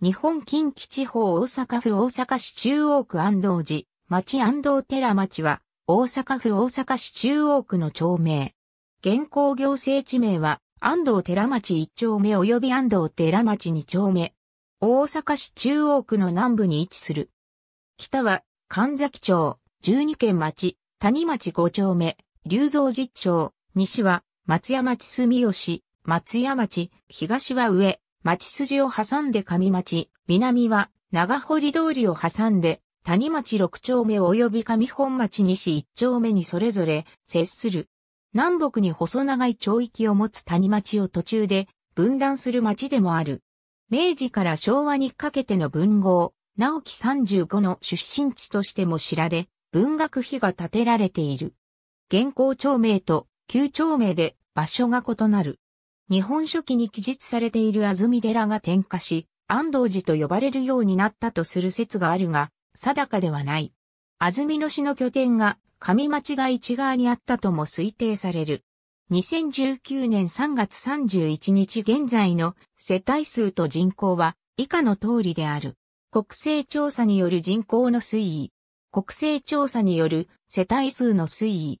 日本近畿地方大阪府大阪市中央区安藤寺、町安藤寺町は、大阪府大阪市中央区の町名。現行行政地名は、安藤寺町1丁目及び安藤寺町2丁目。大阪市中央区の南部に位置する。北は、神崎町、12県町、谷町5丁目、龍造寺町、西は、松山町住吉、松山町、東は上、町筋を挟んで上町、南は長堀通りを挟んで谷町六丁目及び上本町西一丁目にそれぞれ接する。南北に細長い町域を持つ谷町を途中で分断する町でもある。明治から昭和にかけての文豪、直木35の出身地としても知られ、文学碑が建てられている。現行町名と旧町名で場所が異なる。日本書紀に記述されている安住寺が点火し、安藤寺と呼ばれるようになったとする説があるが、定かではない。安住の市の拠点が上町が一側にあったとも推定される。2019年3月31日現在の世帯数と人口は以下の通りである。国勢調査による人口の推移。国勢調査による世帯数の推移。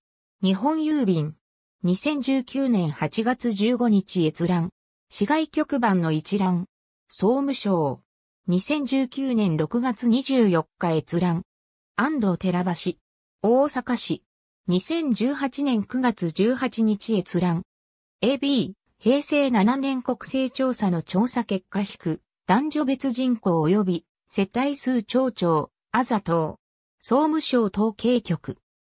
日本郵便。2019年8月15日閲覧。市外局番の一覧。総務省。2019年6月24日閲覧。安藤寺橋。大阪市。2018年9月18日閲覧。AB。平成7年国勢調査の調査結果引く。男女別人口及び世帯数町長、あざと総務省統計局。